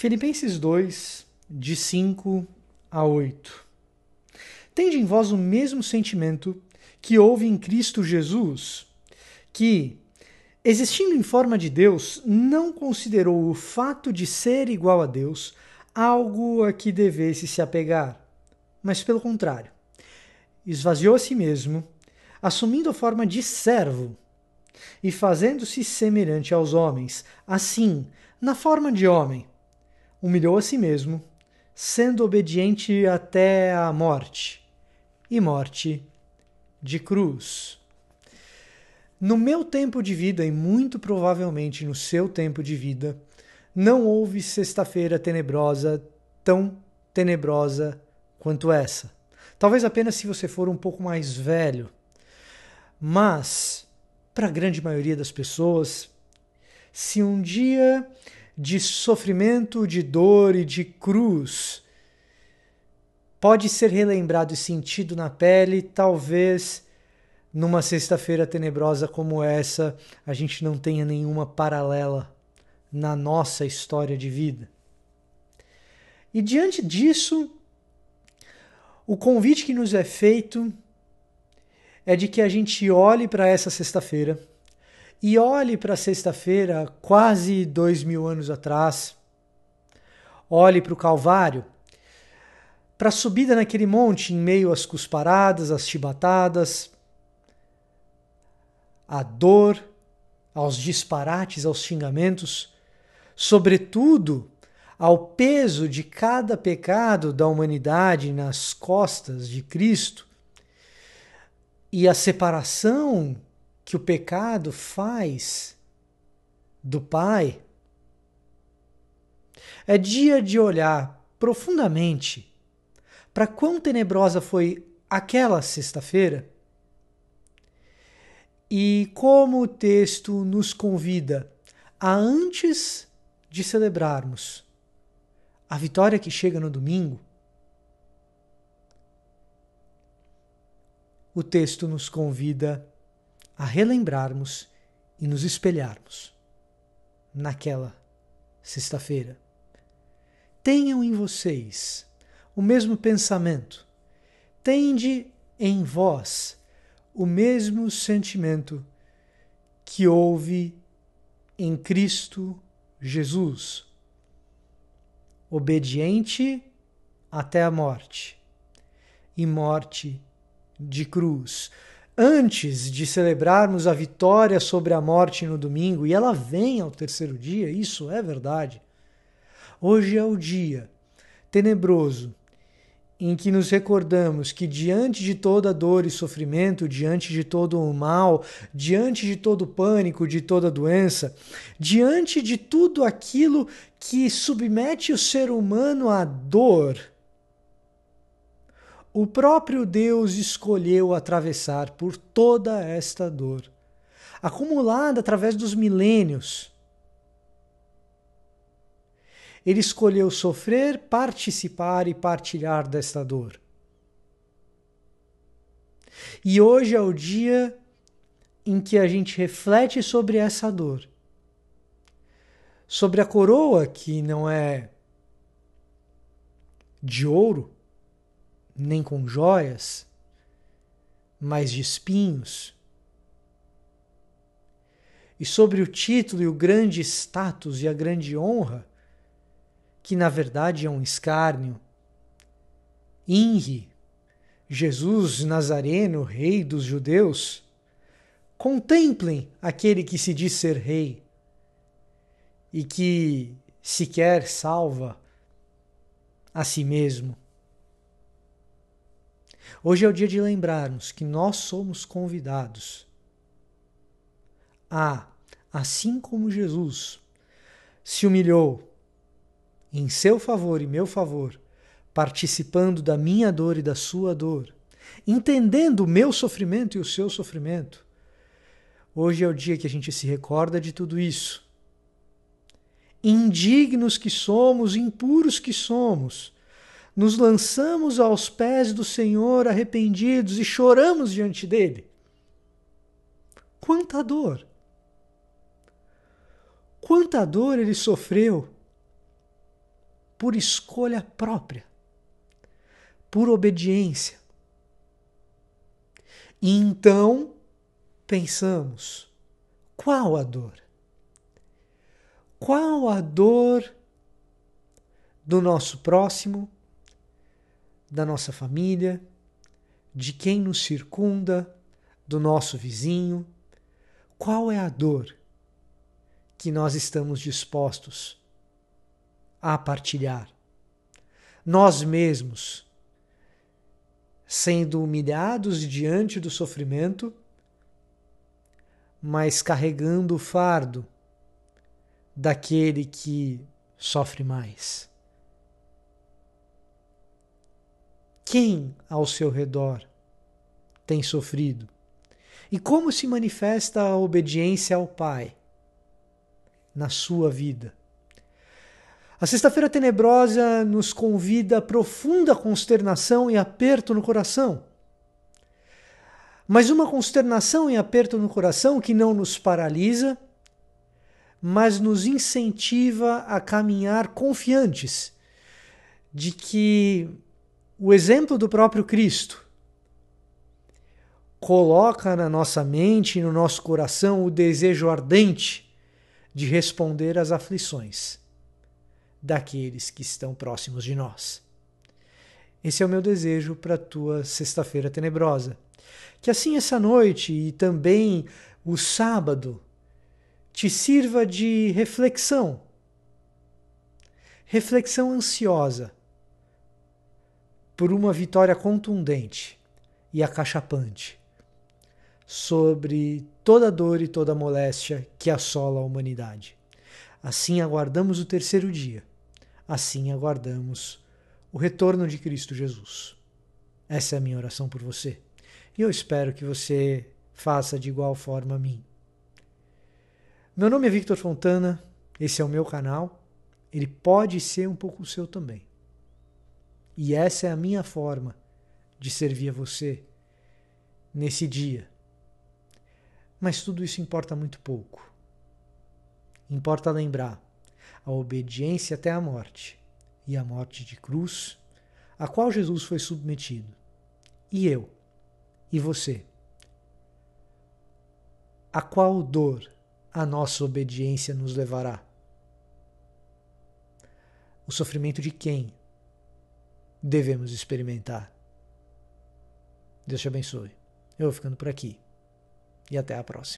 Filipenses 2, de 5 a 8. Tende em vós o mesmo sentimento que houve em Cristo Jesus, que, existindo em forma de Deus, não considerou o fato de ser igual a Deus algo a que devesse se apegar, mas pelo contrário, esvaziou a si mesmo, assumindo a forma de servo e fazendo-se semelhante aos homens, assim, na forma de homem humilhou a si mesmo, sendo obediente até a morte, e morte de cruz. No meu tempo de vida, e muito provavelmente no seu tempo de vida, não houve sexta-feira tenebrosa tão tenebrosa quanto essa. Talvez apenas se você for um pouco mais velho. Mas, para a grande maioria das pessoas, se um dia de sofrimento, de dor e de cruz. Pode ser relembrado e sentido na pele, talvez numa sexta-feira tenebrosa como essa, a gente não tenha nenhuma paralela na nossa história de vida. E diante disso, o convite que nos é feito é de que a gente olhe para essa sexta-feira e olhe para sexta-feira, quase dois mil anos atrás. Olhe para o Calvário, para a subida naquele monte, em meio às cusparadas, às chibatadas, à dor, aos disparates, aos xingamentos, sobretudo ao peso de cada pecado da humanidade nas costas de Cristo e à separação que o pecado faz do Pai é dia de olhar profundamente para quão tenebrosa foi aquela sexta-feira e como o texto nos convida a antes de celebrarmos a vitória que chega no domingo, o texto nos convida a relembrarmos e nos espelharmos naquela sexta-feira. Tenham em vocês o mesmo pensamento, tende em vós o mesmo sentimento que houve em Cristo Jesus, obediente até a morte e morte de cruz antes de celebrarmos a vitória sobre a morte no domingo, e ela vem ao terceiro dia, isso é verdade. Hoje é o dia tenebroso em que nos recordamos que diante de toda dor e sofrimento, diante de todo o mal, diante de todo o pânico, de toda doença, diante de tudo aquilo que submete o ser humano à dor, o próprio Deus escolheu atravessar por toda esta dor, acumulada através dos milênios. Ele escolheu sofrer, participar e partilhar desta dor. E hoje é o dia em que a gente reflete sobre essa dor, sobre a coroa que não é de ouro nem com joias, mas de espinhos. E sobre o título e o grande status e a grande honra, que na verdade é um escárnio, Inri, Jesus Nazareno, rei dos judeus, contemplem aquele que se diz ser rei e que sequer salva a si mesmo. Hoje é o dia de lembrarmos que nós somos convidados a, assim como Jesus se humilhou em seu favor e meu favor, participando da minha dor e da sua dor, entendendo o meu sofrimento e o seu sofrimento. Hoje é o dia que a gente se recorda de tudo isso. Indignos que somos, impuros que somos, nos lançamos aos pés do Senhor arrependidos e choramos diante dele. Quanta dor! Quanta dor ele sofreu por escolha própria, por obediência. E então pensamos: qual a dor? Qual a dor do nosso próximo? da nossa família, de quem nos circunda, do nosso vizinho? Qual é a dor que nós estamos dispostos a partilhar? Nós mesmos, sendo humilhados diante do sofrimento, mas carregando o fardo daquele que sofre mais. Quem ao seu redor tem sofrido? E como se manifesta a obediência ao Pai na sua vida? A Sexta-feira Tenebrosa nos convida a profunda consternação e aperto no coração. Mas uma consternação e aperto no coração que não nos paralisa, mas nos incentiva a caminhar confiantes de que o exemplo do próprio Cristo coloca na nossa mente e no nosso coração o desejo ardente de responder às aflições daqueles que estão próximos de nós. Esse é o meu desejo para a tua sexta-feira tenebrosa. Que assim essa noite e também o sábado te sirva de reflexão, reflexão ansiosa por uma vitória contundente e acachapante sobre toda dor e toda moléstia que assola a humanidade. Assim aguardamos o terceiro dia, assim aguardamos o retorno de Cristo Jesus. Essa é a minha oração por você e eu espero que você faça de igual forma a mim. Meu nome é Victor Fontana, esse é o meu canal, ele pode ser um pouco o seu também. E essa é a minha forma de servir a você nesse dia. Mas tudo isso importa muito pouco. Importa lembrar a obediência até a morte e a morte de cruz, a qual Jesus foi submetido. E eu, e você. A qual dor a nossa obediência nos levará? O sofrimento de quem devemos experimentar. Deus te abençoe. Eu vou ficando por aqui e até a próxima.